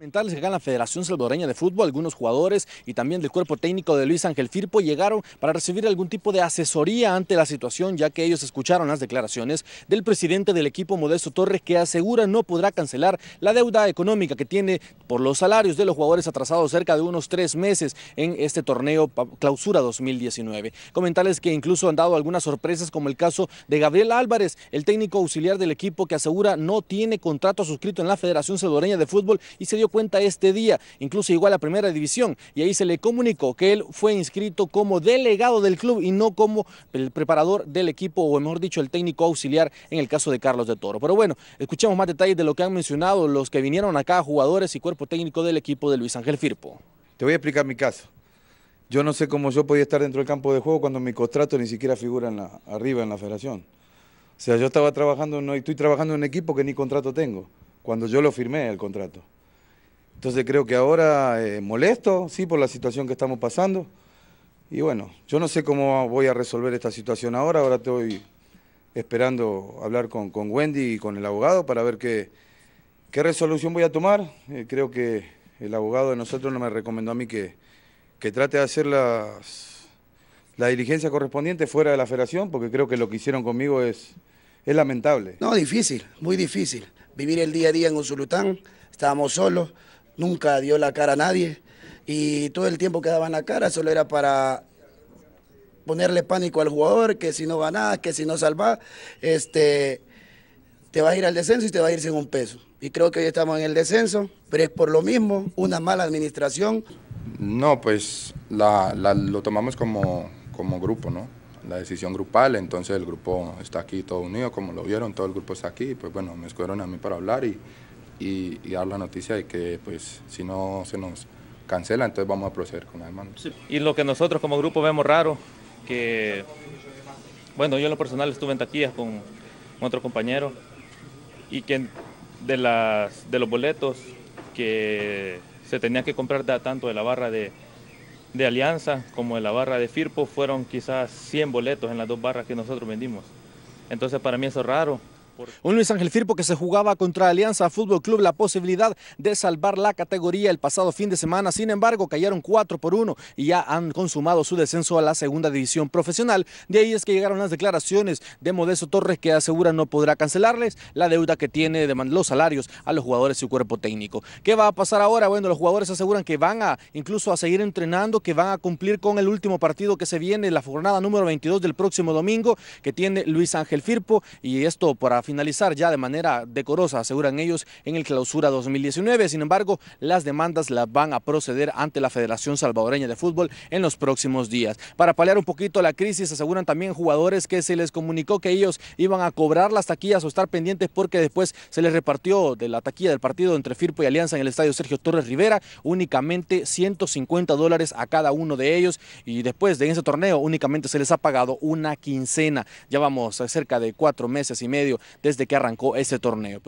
Mentales que la Federación Salvadoreña de Fútbol, algunos jugadores y también del cuerpo técnico de Luis Ángel Firpo llegaron para recibir algún tipo de asesoría ante la situación, ya que ellos escucharon las declaraciones del presidente del equipo Modesto Torres, que asegura no podrá cancelar la deuda económica que tiene por los salarios de los jugadores atrasados cerca de unos tres meses en este torneo clausura 2019. Comentarles que incluso han dado algunas sorpresas, como el caso de Gabriel Álvarez, el técnico auxiliar del equipo que asegura no tiene contrato suscrito en la Federación Salvadoreña de Fútbol y se dio cuenta este día, incluso igual a Primera División, y ahí se le comunicó que él fue inscrito como delegado del club y no como el preparador del equipo, o mejor dicho, el técnico auxiliar en el caso de Carlos de Toro. Pero bueno, escuchemos más detalles de lo que han mencionado los que vinieron acá, jugadores y cuerpo técnico del equipo de Luis Ángel Firpo. Te voy a explicar mi caso. Yo no sé cómo yo podía estar dentro del campo de juego cuando mi contrato ni siquiera figura en la, arriba en la federación. O sea, yo estaba trabajando, no, estoy trabajando en un equipo que ni contrato tengo, cuando yo lo firmé el contrato. Entonces creo que ahora eh, molesto, sí, por la situación que estamos pasando. Y bueno, yo no sé cómo voy a resolver esta situación ahora. Ahora estoy esperando hablar con, Wendy y con el abogado para ver qué, resolución voy a tomar. Eh, creo que el abogado de nosotros no me recomendó a mí que, que trate de hacer las, la diligencia correspondiente fuera de la federación, porque creo que lo que hicieron conmigo es, es lamentable. No, difícil, muy difícil. Vivir el día a día en un Usulután, estábamos solos nunca dio la cara a nadie y todo el tiempo que daban la cara solo era para ponerle pánico al jugador, que si no va nada que si no salva este, te vas a ir al descenso y te vas a ir sin un peso. Y creo que hoy estamos en el descenso, pero es por lo mismo una mala administración. No, pues la, lo tomamos como, como grupo, ¿no? La decisión grupal, entonces el grupo está aquí todo unido, como lo vieron, todo el grupo está aquí, pues bueno, me escogieron a mí para hablar y, y, la noticia de que pues si no se nos cancela, entonces vamos a proceder con la demanda. Y lo que nosotros como grupo vemos raro, que bueno, yo en lo personal estuve en taquillas con, otro compañero, y que de, las, de los boletos que se tenían que comprar tanto de la barra de, de Alianza como de la barra de Firpo fueron quizás 100 boletos en las dos barras que nosotros vendimos. Entonces para mí eso es raro un Luis Ángel Firpo que se jugaba contra Alianza Fútbol Club la posibilidad de salvar la categoría el pasado fin de semana. Sin embargo, cayeron 4 por 1 y ya han consumado su descenso a la segunda división profesional. De ahí es que llegaron las declaraciones de Modesto Torres que asegura no podrá cancelarles la deuda que tiene de los salarios a los jugadores y su cuerpo técnico. ¿Qué va a pasar ahora? Bueno, los jugadores aseguran que van a incluso a seguir entrenando, que van a cumplir con el último partido que se viene, la jornada número 22 del próximo domingo que tiene Luis Ángel Firpo y esto para finalizar ya de manera decorosa, aseguran ellos, en el clausura 2019. Sin embargo, las demandas las van a proceder ante la Federación Salvadoreña de Fútbol en los próximos días. Para paliar un poquito la crisis, aseguran también jugadores que se les comunicó que ellos iban a cobrar las taquillas o estar pendientes porque después se les repartió de la taquilla del partido entre Firpo y Alianza en el estadio Sergio Torres Rivera únicamente 150 dólares a cada uno de ellos y después de ese torneo únicamente se les ha pagado una quincena. Ya vamos a cerca de cuatro meses y medio desde que arrancó ese torneo.